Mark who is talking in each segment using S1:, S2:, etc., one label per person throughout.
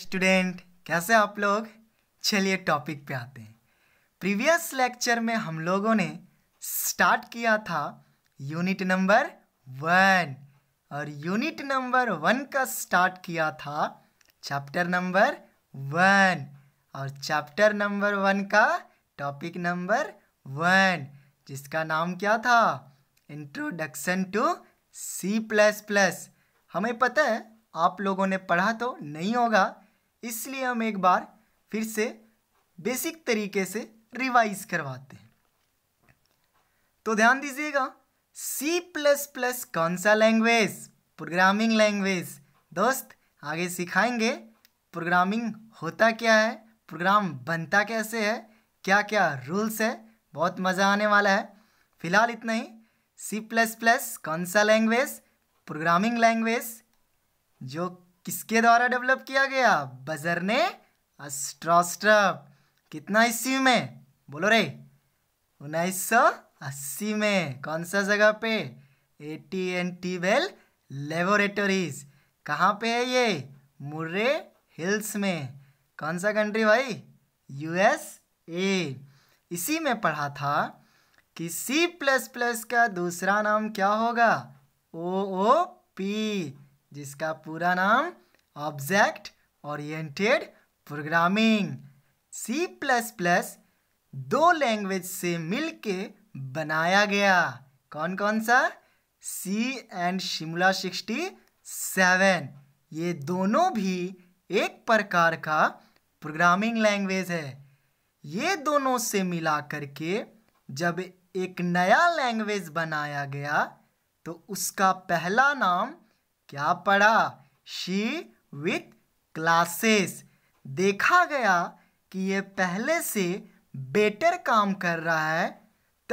S1: student कैसे आप लोग चलिए टॉपिक पे आते हैं प्रीवियस लेक्चर में हम लोगों ने स्टार्ट किया था यूनिट नंबर वन और यूनिट नंबर वन का स्टार्ट किया था चैप्टर नंबर वन और चैप्टर नंबर वन का टॉपिक नंबर वन जिसका नाम क्या था introduction to C plus plus हमें पता है आप लोगों ने पढ़ा तो नहीं होगा इसलिए हम एक बार फिर से बेसिक तरीके से रिवाइज करवाते हैं तो ध्यान दीजिएगा सी प्लस प्लस कौन सा लैंग्वेज प्रोग्रामिंग लैंग्वेज दोस्त आगे सिखाएंगे प्रोग्रामिंग होता क्या है प्रोग्राम बनता कैसे है क्या क्या रूल्स है बहुत मज़ा आने वाला है फिलहाल इतना ही सी प्लस प्लस कौन सा लैंग्वेज प्रोग्रामिंग लैंग्वेज जो किसके द्वारा डेवलप किया गया बजर ने अस्ट्रॉस्ट्रप कितना ईस्वी में बोलो रे उन्नीस अस्सी में कौन सा जगह पे A T and T Bell laboratories कहाँ पे है ये मुर्रे हिल्स में कौन सा कंट्री भाई यूएस ए इसी में पढ़ा था कि सी प्लस प्लस का दूसरा नाम क्या होगा ओ ओ पी जिसका पूरा नाम object oriented programming C plus plus दो लैंग्वेज से मिलके बनाया गया कौन कौन सा C and Simula sixty seven ये दोनों भी एक प्रकार का प्रोग्रामिंग लैंग्वेज है ये दोनों से मिला करके जब एक नया लैंग्वेज बनाया गया तो उसका पहला नाम क्या पढ़ा शी विथ क्लासेस देखा गया कि ये पहले से बेटर काम कर रहा है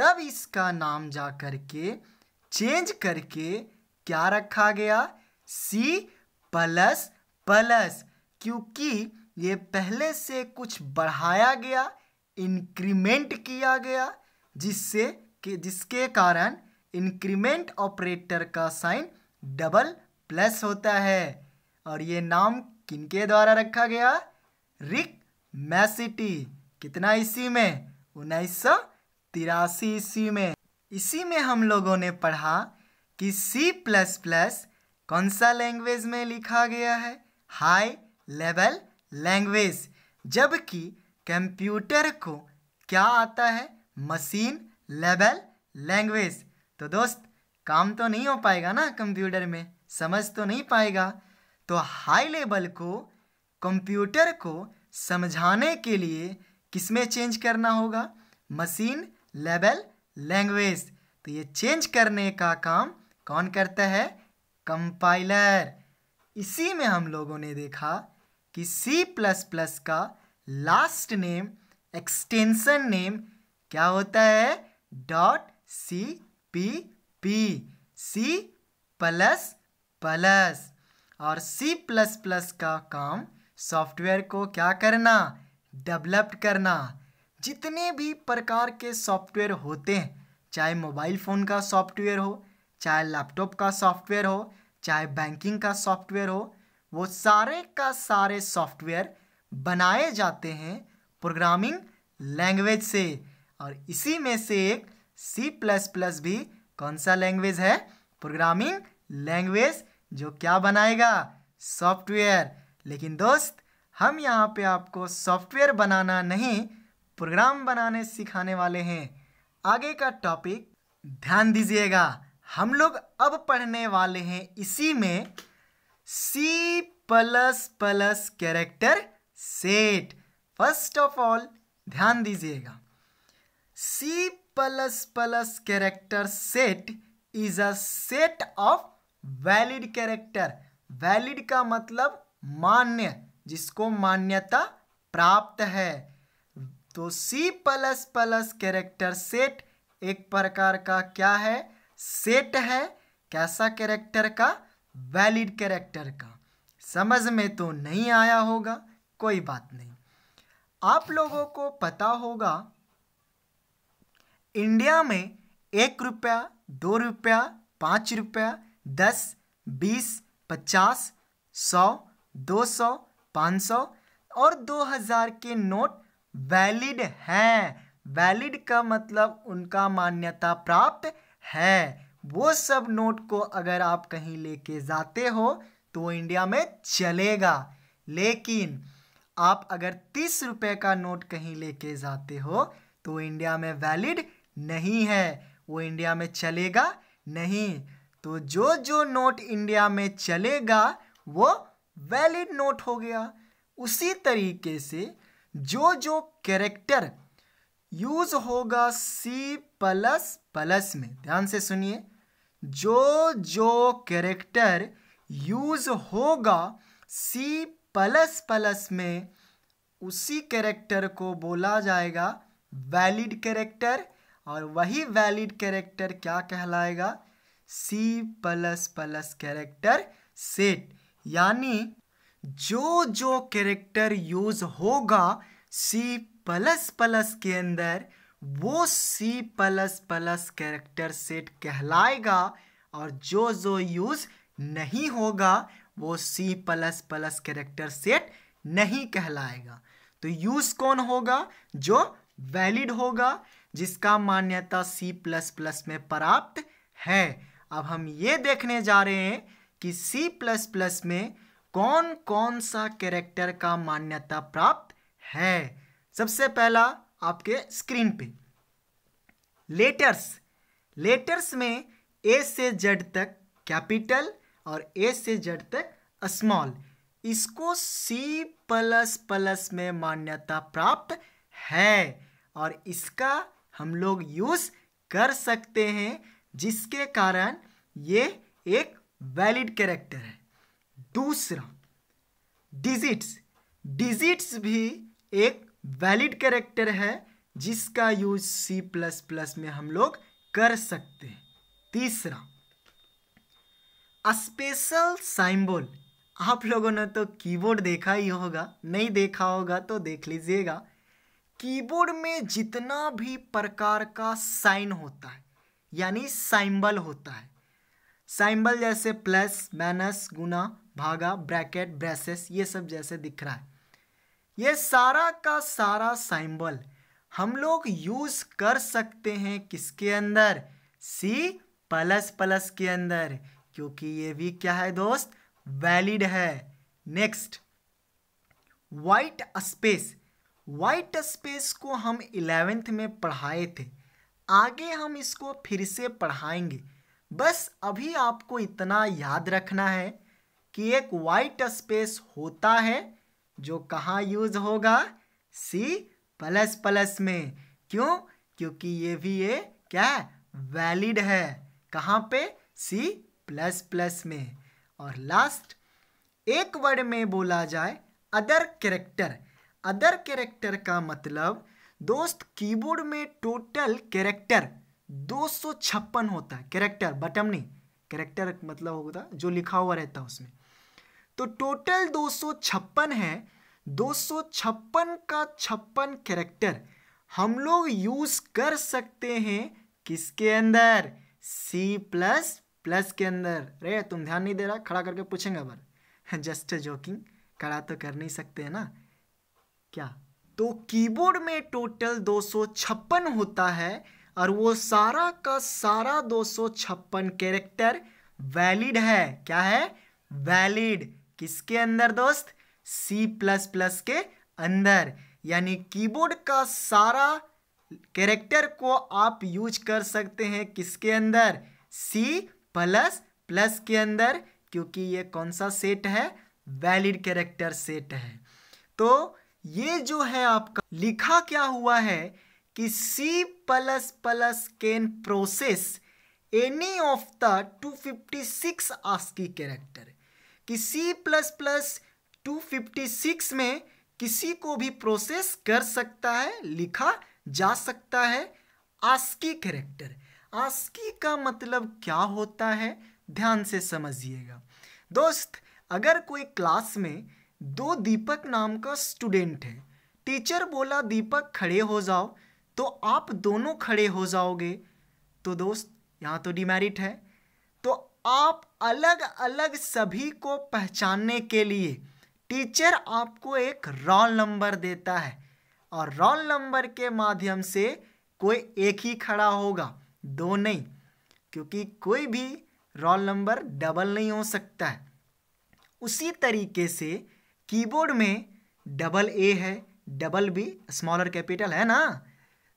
S1: तब इसका नाम जा कर के चेंज करके क्या रखा गया सी प्लस प्लस क्योंकि ये पहले से कुछ बढ़ाया गया इंक्रीमेंट किया गया जिससे कि जिसके कारण इंक्रीमेंट ऑपरेटर का साइन डबल प्लस होता है और ये नाम किनके द्वारा रखा गया रिक मैसिटी कितना ईस्वी में उन्नीस सौ तिरासी ईस्वी में इसी में हम लोगों ने पढ़ा कि सी प्लस प्लस कौन सा लैंग्वेज में लिखा गया है हाई लेवल लैंग्वेज जबकि कंप्यूटर को क्या आता है मशीन लेवल लैंग्वेज तो दोस्त काम तो नहीं हो पाएगा ना कंप्यूटर में समझ तो नहीं पाएगा तो हाई लेवल को कंप्यूटर को समझाने के लिए किस में चेंज करना होगा मशीन लेवल लैंग्वेज तो ये चेंज करने का काम कौन करता है कंपाइलर इसी में हम लोगों ने देखा कि C++ का लास्ट नेम एक्सटेंशन नेम क्या होता है dot C P P C plus plus और सी प्लस प्लस का काम सॉफ्टवेयर को क्या करना डेवलप्ड करना जितने भी प्रकार के सॉफ्टवेयर होते हैं चाहे मोबाइल फ़ोन का सॉफ्टवेयर हो चाहे लैपटॉप का सॉफ्टवेयर हो चाहे बैंकिंग का सॉफ्टवेयर हो वो सारे का सारे सॉफ्टवेयर बनाए जाते हैं प्रोग्रामिंग लैंग्वेज से और इसी में से एक सी प्लस प्लस भी कौन सा लैंग्वेज है प्रोग्रामिंग लैंग्वेज जो क्या बनाएगा सॉफ्टवेयर लेकिन दोस्त हम यहाँ पे आपको सॉफ्टवेयर बनाना नहीं प्रोग्राम बनाने सिखाने वाले हैं आगे का टॉपिक ध्यान दीजिएगा हम लोग अब पढ़ने वाले हैं इसी में C plus plus character set first of all ध्यान दीजिएगा C plus plus character set is a set of valid character valid का मतलब मान्य जिसको मान्यता प्राप्त है तो C plus plus character set एक प्रकार का क्या है सेट है कैसा कैरेक्टर का वैलिड कैरेक्टर का समझ में तो नहीं आया होगा कोई बात नहीं आप लोगों को पता होगा इंडिया में एक रुपया दो रुपया पाँच रुपया दस बीस पचास सौ दो सौ पाँच सौ और दो हज़ार के नोट वैलिड हैं वैलिड का मतलब उनका मान्यता प्राप्त है वो सब नोट को अगर आप कहीं लेके जाते हो तो इंडिया में चलेगा लेकिन आप अगर तीस रुपये का नोट कहीं लेके जाते हो तो इंडिया में वैलिड नहीं है वो इंडिया में चलेगा नहीं तो जो जो नोट इंडिया में चलेगा वो वैलिड नोट हो गया उसी तरीके से जो जो कैरेक्टर यूज होगा सी प्लस प्लस में ध्यान से सुनिए जो जो कैरेक्टर यूज होगा सी प्लस प्लस में उसी कैरेक्टर को बोला जाएगा वैलिड कैरेक्टर और वही वैलिड कैरेक्टर क्या कहलाएगा C plus plus character set यानी जो जो कैरेक्टर यूज होगा सी प्लस प्लस के अंदर वो C plus plus character set कहलाएगा और जो जो यूज नहीं होगा वो C plus plus character set नहीं कहलाएगा तो यूज कौन होगा जो वैलिड होगा जिसका मान्यता सी प्लस प्लस में प्राप्त है अब हम ये देखने जा रहे हैं कि सी प्लस प्लस में कौन कौन सा कैरेक्टर का मान्यता प्राप्त है सबसे पहला आपके स्क्रीन पे लेटर्स लेटर्स में ए से जेड तक कैपिटल और ए से जेड तक स्मॉल इसको सी प्लस प्लस में मान्यता प्राप्त है और इसका हम लोग यूज़ कर सकते हैं जिसके कारण ये एक वैलिड कैरेक्टर है दूसरा डिजिट्स डिजिट्स भी एक वैलिड कैरेक्टर है जिसका यूज सी प्लस प्लस में हम लोग कर सकते हैं तीसरा स्पेशल साइम्बोल आप लोगों ने तो कीबोर्ड देखा ही होगा नहीं देखा होगा तो देख लीजिएगा कीबोर्ड में जितना भी प्रकार का साइन होता है यानी साइम्बल होता है साइम्बल जैसे प्लस माइनस गुना भागा ब्रैकेट ब्रेसेस ये सब जैसे दिख रहा है ये सारा का सारा साइम्बल हम लोग यूज़ कर सकते हैं किसके अंदर सी प्लस प्लस के अंदर क्योंकि ये भी क्या है दोस्त वैलिड है next white space white space को हम इलेवेंथ में पढ़ाए थे आगे हम इसको फिर से पढ़ाएंगे बस अभी आपको इतना याद रखना है कि एक वाइट स्पेस होता है जो कहाँ यूज होगा सी प्लस प्लस में क्यों क्योंकि ये भी ये क्या है वैलिड है कहाँ पे सी प्लस प्लस में और लास्ट एक वर्ड में बोला जाए अदर कैरेक्टर अदर कैरेक्टर का मतलब दोस्त कीबोर्ड में टोटल कैरेक्टर दो होता है कैरेक्टर बटम नहीं कैरेक्टर मतलब होता जो लिखा हुआ रहता है उसमें तो टोटल छप्पन है छप्पन का छप्पन कैरेक्टर हम लोग यूज कर सकते हैं किसके अंदर C प्लस प्लस के अंदर रे तुम ध्यान नहीं दे रहा खड़ा करके पूछेंगे अबर जस्ट जोकिंग खड़ा तो कर नहीं सकते है ना क्या तो कीबोर्ड में टोटल दो होता है और वो सारा का सारा दो कैरेक्टर वैलिड है क्या है वैलिड किसके अंदर दोस्त सी प्लस प्लस के अंदर यानी कीबोर्ड का सारा कैरेक्टर को आप यूज कर सकते हैं किसके अंदर सी प्लस प्लस के अंदर क्योंकि ये कौन सा सेट है वैलिड कैरेक्टर सेट है तो ये जो है आपका लिखा क्या हुआ है कि C plus plus can process any of the 256 ASCII character कि C++ प्लस प्लस टू में किसी को भी प्रोसेस कर सकता है लिखा जा सकता है आस्की कैरेक्टर आस्की का मतलब क्या होता है ध्यान से समझिएगा दोस्त अगर कोई क्लास में दो दीपक नाम का स्टूडेंट है टीचर बोला दीपक खड़े हो जाओ तो आप दोनों खड़े हो जाओगे तो दोस्त यहाँ तो डिमेरिट है तो आप अलग अलग सभी को पहचानने के लिए टीचर आपको एक रोल नंबर देता है और रोल नंबर के माध्यम से कोई एक ही खड़ा होगा दो नहीं क्योंकि कोई भी रोल नंबर डबल नहीं हो सकता है उसी तरीके से कीबोर्ड में डबल ए है डबल बी स्मॉलर कैपिटल है ना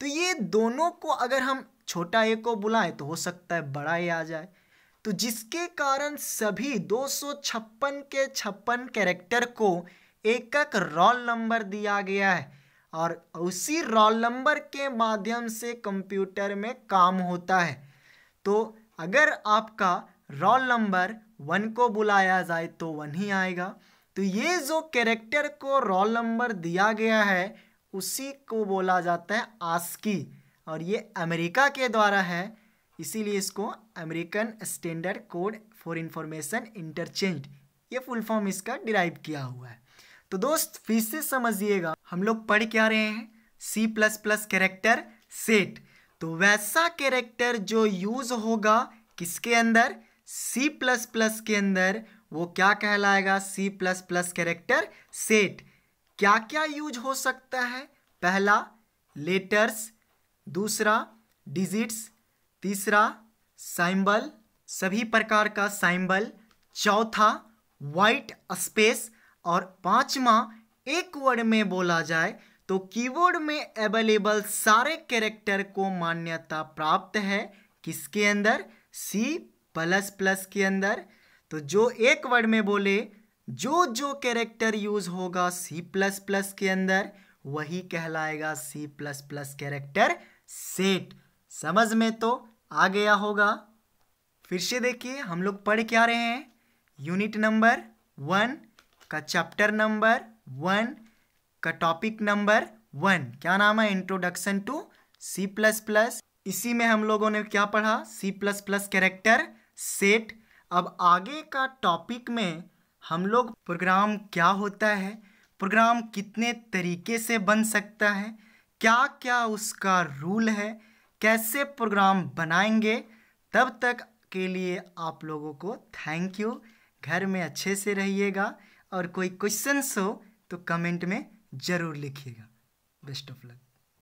S1: तो ये दोनों को अगर हम छोटा ए को बुलाएं तो हो सकता है बड़ा ए आ जाए तो जिसके कारण सभी दो के छप्पन कैरेक्टर को एक एक रोल नंबर दिया गया है और उसी रोल नंबर के माध्यम से कंप्यूटर में काम होता है तो अगर आपका रोल नंबर वन को बुलाया जाए तो वन ही आएगा तो ये जो कैरेक्टर को रोल नंबर दिया गया है उसी को बोला जाता है आस्की और ये अमेरिका के द्वारा है इसीलिए इसको American Standard Code for Information Interchange ये फुल फॉर्म इसका डिराइव किया हुआ है तो दोस्त फिर से समझिएगा हम लोग पढ़ क्या रहे हैं C plus plus character set तो वैसा कैरेक्टर जो यूज होगा किसके अंदर सी प्लस प्लस के अंदर वो क्या कहलाएगा C plus plus character set क्या क्या यूज हो सकता है पहला लेटर्स दूसरा डिजिट्स तीसरा साइम्बल सभी प्रकार का साइम्बल चौथा वाइट स्पेस और पांचवा एक वर्ड में बोला जाए तो कीवर्ड में अवेलेबल सारे कैरेक्टर को मान्यता प्राप्त है किसके अंदर सी प्लस प्लस के अंदर तो जो एक वर्ड में बोले जो जो कैरेक्टर यूज होगा सी प्लस प्लस के अंदर वही कहलाएगा C plus plus character set समझ में तो आ गया होगा फिर से देखिए हम लोग पढ़ क्या रहे हैं यूनिट नंबर वन का चैप्टर नंबर वन का टॉपिक नंबर वन क्या नाम है introduction to C plus plus इसी में हम लोगों ने क्या पढ़ा C plus plus character set अब आगे का टॉपिक में हम लोग प्रोग्राम क्या होता है प्रोग्राम कितने तरीके से बन सकता है क्या क्या उसका रूल है कैसे प्रोग्राम बनाएंगे तब तक के लिए आप लोगों को थैंक यू घर में अच्छे से रहिएगा और कोई क्वेश्चंस हो तो कमेंट में ज़रूर लिखिएगा बेस्ट ऑफ लक